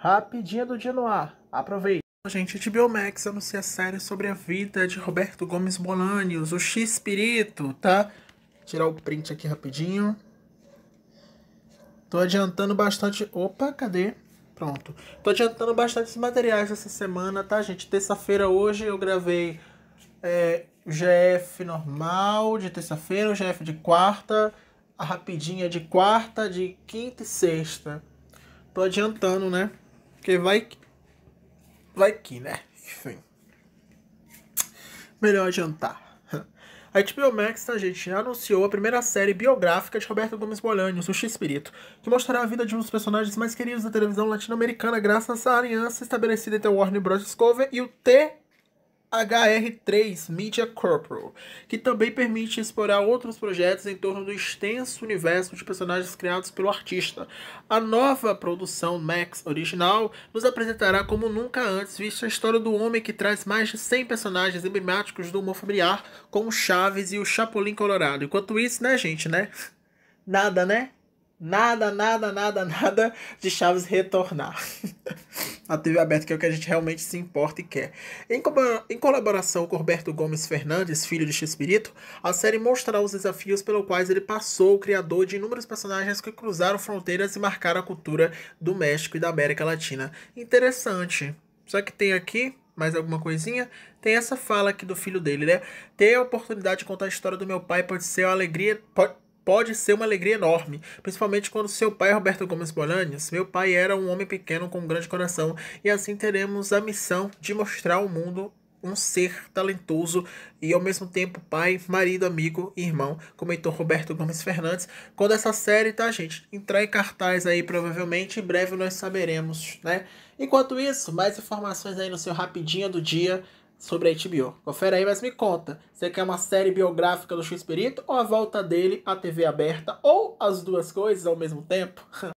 Rapidinha do dia no ar. Aproveite. Gente, de Biomax anuncia a série sobre a vida de Roberto Gomes Bolanios, o x Espírito, tá? Tirar o print aqui rapidinho. Tô adiantando bastante. Opa, cadê? Pronto. Tô adiantando bastante os materiais essa semana, tá, gente? Terça-feira hoje eu gravei é, o GF normal de terça-feira, o GF de quarta, a rapidinha de quarta, de quinta e sexta. Tô adiantando, né? Porque vai. Vai que, né? Enfim. Melhor adiantar. A HBO Max, tá, gente, anunciou a primeira série biográfica de Roberto Gomes Bolanos, o X-Espírito, que mostrará a vida de um dos personagens mais queridos da televisão latino-americana graças à aliança estabelecida entre o Warner Bros. Discovery e o T HR3 Media Corporal, que também permite explorar outros projetos em torno do extenso universo de personagens criados pelo artista. A nova produção Max original nos apresentará como nunca antes vista a história do homem que traz mais de 100 personagens emblemáticos do humor familiar, como Chaves e o Chapolin Colorado. Enquanto isso, né, gente, né? Nada, né? Nada, nada, nada, nada de Chaves retornar a TV aberta, que é o que a gente realmente se importa e quer. Em, co em colaboração com Roberto Gomes Fernandes, filho de Chespirito, a série mostrará os desafios pelos quais ele passou, o criador de inúmeros personagens que cruzaram fronteiras e marcaram a cultura do México e da América Latina. Interessante. Só que tem aqui mais alguma coisinha? Tem essa fala aqui do filho dele, né? Ter a oportunidade de contar a história do meu pai pode ser uma alegria. Pode pode ser uma alegria enorme, principalmente quando seu pai, Roberto Gomes Bolanhos, meu pai era um homem pequeno com um grande coração, e assim teremos a missão de mostrar ao mundo um ser talentoso e ao mesmo tempo pai, marido, amigo e irmão, comentou Roberto Gomes Fernandes. Quando essa série, tá, gente, entrar em cartaz aí, provavelmente em breve nós saberemos, né? Enquanto isso, mais informações aí no seu rapidinho do dia sobre a HBO. Confere aí, mas me conta. Você quer uma série biográfica do x ou a volta dele à TV aberta? Ou as duas coisas ao mesmo tempo?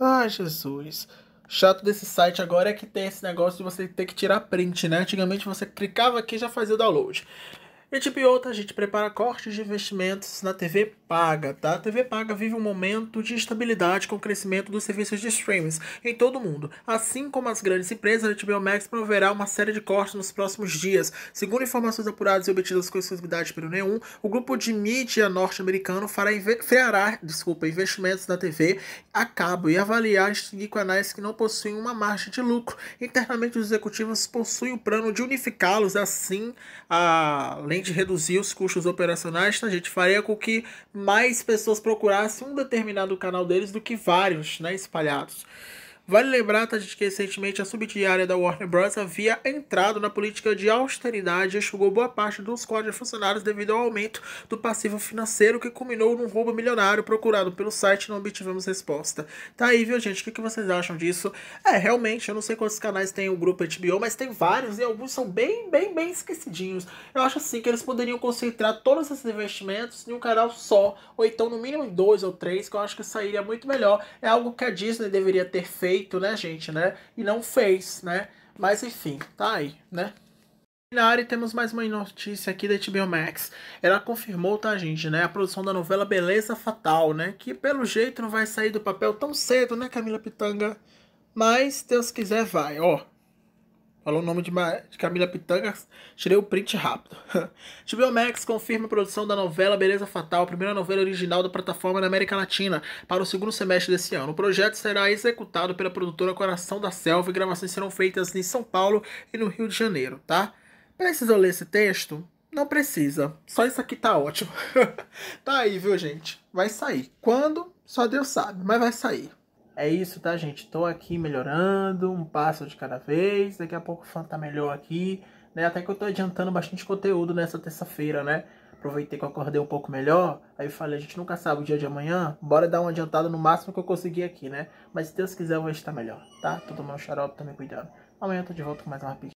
Ai, Jesus. Chato desse site agora é que tem esse negócio de você ter que tirar print, né? Antigamente você clicava aqui e já fazia o download. E tipo outra, a gente prepara cortes de investimentos na TV paga, tá? A TV paga vive um momento de estabilidade com o crescimento dos serviços de streamings em todo o mundo. Assim como as grandes empresas, a HBO Max promoverá uma série de cortes nos próximos dias. Segundo informações apuradas e obtidas com exclusividade pelo Neum, o grupo de mídia norte-americano fará freará, desculpa, investimentos na TV a cabo e avaliar distinguir canais que não possuem uma margem de lucro. Internamente, os executivos possuem o plano de unificá-los, assim, além de reduzir os custos operacionais, a gente faria com que mais pessoas procurassem um determinado canal deles do que vários, né, espalhados. Vale lembrar, Tadis, tá, que recentemente a subsidiária da Warner Bros. havia entrado na política de austeridade e enxugou boa parte dos quadros funcionários devido ao aumento do passivo financeiro que culminou num roubo milionário procurado pelo site não obtivemos resposta. Tá aí, viu, gente? O que, que vocês acham disso? É, realmente, eu não sei quantos canais tem o grupo HBO, mas tem vários e alguns são bem, bem, bem esquecidinhos. Eu acho assim que eles poderiam concentrar todos esses investimentos em um canal só, ou então no mínimo em dois ou três, que eu acho que sairia muito melhor. É algo que a Disney deveria ter feito feito, né, gente, né? E não fez, né? Mas enfim, tá aí, né? na área temos mais uma notícia aqui da HBO Max. Ela confirmou, tá, gente, né? A produção da novela Beleza Fatal, né? Que pelo jeito não vai sair do papel tão cedo, né, Camila Pitanga? Mas, Deus quiser, vai, ó. Falou o nome de, de Camila Pitangas, tirei o print rápido. HBO Max confirma a produção da novela Beleza Fatal, primeira novela original da plataforma na América Latina, para o segundo semestre desse ano. O projeto será executado pela produtora Coração da Selva e gravações serão feitas em São Paulo e no Rio de Janeiro, tá? Precisa ler esse texto? Não precisa. Só isso aqui tá ótimo. tá aí, viu, gente? Vai sair. Quando? Só Deus sabe, mas vai sair. É isso, tá, gente? Tô aqui melhorando, um passo de cada vez. Daqui a pouco o fã tá melhor aqui. Né? Até que eu tô adiantando bastante conteúdo nessa terça-feira, né? Aproveitei que eu acordei um pouco melhor. Aí falei, a gente nunca sabe o dia de amanhã. Bora dar uma adiantada no máximo que eu conseguir aqui, né? Mas se Deus quiser, eu vou estar melhor, tá? Tô tomando xarope, tô me cuidando. Amanhã eu tô de volta com mais uma rapidinha.